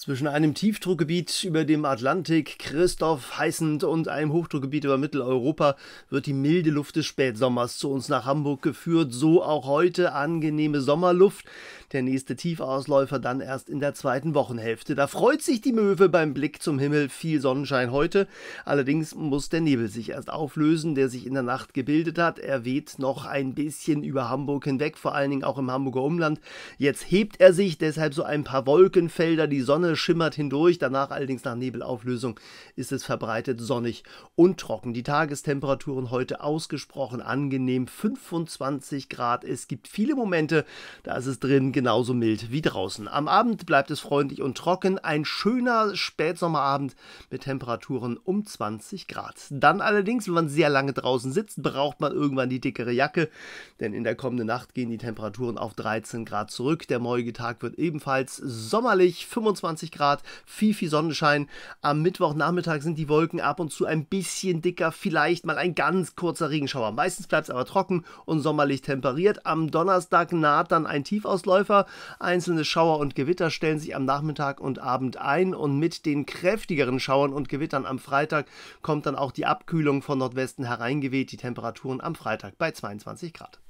Zwischen einem Tiefdruckgebiet über dem Atlantik, Christoph heißend, und einem Hochdruckgebiet über Mitteleuropa wird die milde Luft des Spätsommers zu uns nach Hamburg geführt. So auch heute angenehme Sommerluft. Der nächste Tiefausläufer dann erst in der zweiten Wochenhälfte. Da freut sich die Möwe beim Blick zum Himmel. Viel Sonnenschein heute. Allerdings muss der Nebel sich erst auflösen, der sich in der Nacht gebildet hat. Er weht noch ein bisschen über Hamburg hinweg, vor allen Dingen auch im Hamburger Umland. Jetzt hebt er sich, deshalb so ein paar Wolkenfelder. Die Sonne schimmert hindurch. Danach allerdings nach Nebelauflösung ist es verbreitet sonnig und trocken. Die Tagestemperaturen heute ausgesprochen angenehm. 25 Grad. Es gibt viele Momente, da ist es drin genauso mild wie draußen. Am Abend bleibt es freundlich und trocken. Ein schöner Spätsommerabend mit Temperaturen um 20 Grad. Dann allerdings, wenn man sehr lange draußen sitzt, braucht man irgendwann die dickere Jacke, denn in der kommenden Nacht gehen die Temperaturen auf 13 Grad zurück. Der morgige Tag wird ebenfalls sommerlich, 25 Grad, viel, viel Sonnenschein. Am Mittwochnachmittag sind die Wolken ab und zu ein bisschen dicker, vielleicht mal ein ganz kurzer Regenschauer. Meistens bleibt es aber trocken und sommerlich temperiert. Am Donnerstag naht dann ein Tiefausläufer. Pfeffer. Einzelne Schauer und Gewitter stellen sich am Nachmittag und Abend ein und mit den kräftigeren Schauern und Gewittern am Freitag kommt dann auch die Abkühlung von Nordwesten hereingeweht. Die Temperaturen am Freitag bei 22 Grad.